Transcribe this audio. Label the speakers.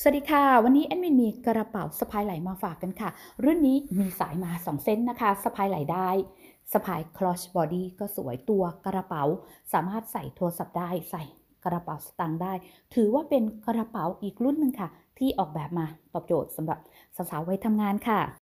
Speaker 1: สวัสดีค่ะ วันนี้แอดมินมีกระเป๋าสะพายไหลมาฝากกันค่ะ รุ่นนี้มีสายมา 2เส้นนะคะสะพายไหลได้สะพายคลอชบอดี้ก็สวยตัวกระเป๋า สามารถใส่โทรศัพท์ได้ใส่กระเป๋าสตางค์ได้ ถือว่าเป็นกระเป๋าอีกรุ่นหนึ่งค่ะ ที่ออกแบบมาตอบโจทย์สำหรับสาวๆวัยทำงานค่ะ